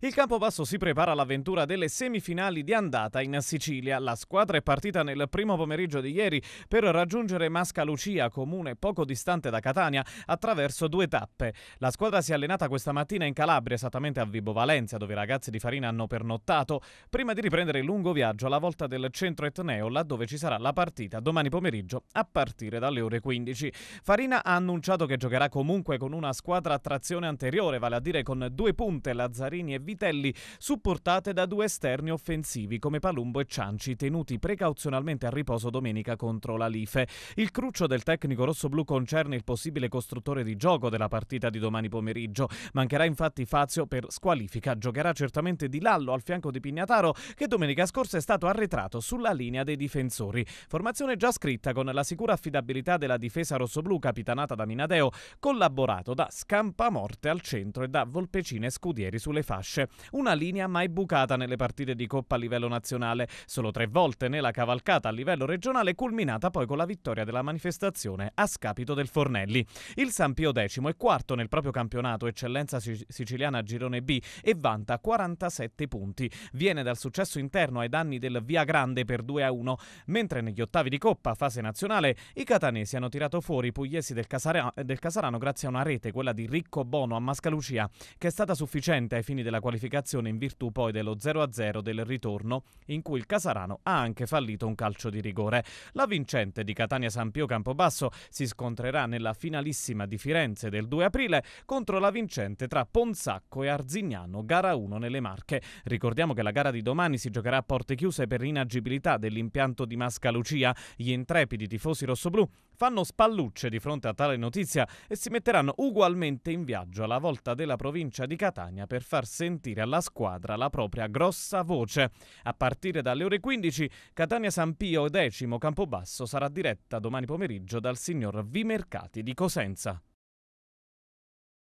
Il Campobasso si prepara all'avventura delle semifinali di andata in Sicilia. La squadra è partita nel primo pomeriggio di ieri per raggiungere Masca Lucia, comune poco distante da Catania, attraverso due tappe. La squadra si è allenata questa mattina in Calabria, esattamente a Vibo Valencia, dove i ragazzi di Farina hanno pernottato, prima di riprendere il lungo viaggio alla volta del centro etneo, laddove ci sarà la partita domani pomeriggio a partire dalle ore 15. Farina ha annunciato che giocherà comunque con una squadra a trazione anteriore, vale a dire con due punte Lazzarini e Vitelli, supportate da due esterni offensivi come Palumbo e Cianci, tenuti precauzionalmente a riposo domenica contro la Life. Il cruccio del tecnico rossoblù concerne il possibile costruttore di gioco della partita di domani pomeriggio. Mancherà infatti Fazio per squalifica. Giocherà certamente di Lallo al fianco di Pignataro, che domenica scorsa è stato arretrato sulla linea dei difensori. Formazione già scritta con la sicura affidabilità della difesa rossoblù capitanata da Minadeo, collaborato da Scampamorte al centro e da Volpecine Scudieri sulle fasce rovesce. Una linea mai bucata nelle partite di Coppa a livello nazionale, solo tre volte nella cavalcata a livello regionale, culminata poi con la vittoria della manifestazione a scapito del Fornelli. Il San Pio X è quarto nel proprio campionato Eccellenza Siciliana Girone B e vanta 47 punti. Viene dal successo interno ai danni del Via Grande per 2 a 1, mentre negli ottavi di Coppa, fase nazionale, i catanesi hanno tirato fuori i pugliesi del, Casarano, del Casarano grazie a una rete, quella di Ricco Bono a Mascalucia, che è stata sufficiente ai fini della qualificazione in virtù poi dello 0-0 del ritorno in cui il Casarano ha anche fallito un calcio di rigore. La vincente di Catania San Pio Campobasso si scontrerà nella finalissima di Firenze del 2 aprile contro la vincente tra Ponsacco e Arzignano, gara 1 nelle Marche. Ricordiamo che la gara di domani si giocherà a porte chiuse per inagibilità dell'impianto di Masca Lucia. Gli intrepidi tifosi rossoblù fanno spallucce di fronte a tale notizia e si metteranno ugualmente in viaggio alla volta della provincia di Catania per far sentire alla squadra la propria grossa voce. A partire dalle ore 15 Catania San Pio X Campobasso sarà diretta domani pomeriggio dal signor Vimercati di Cosenza.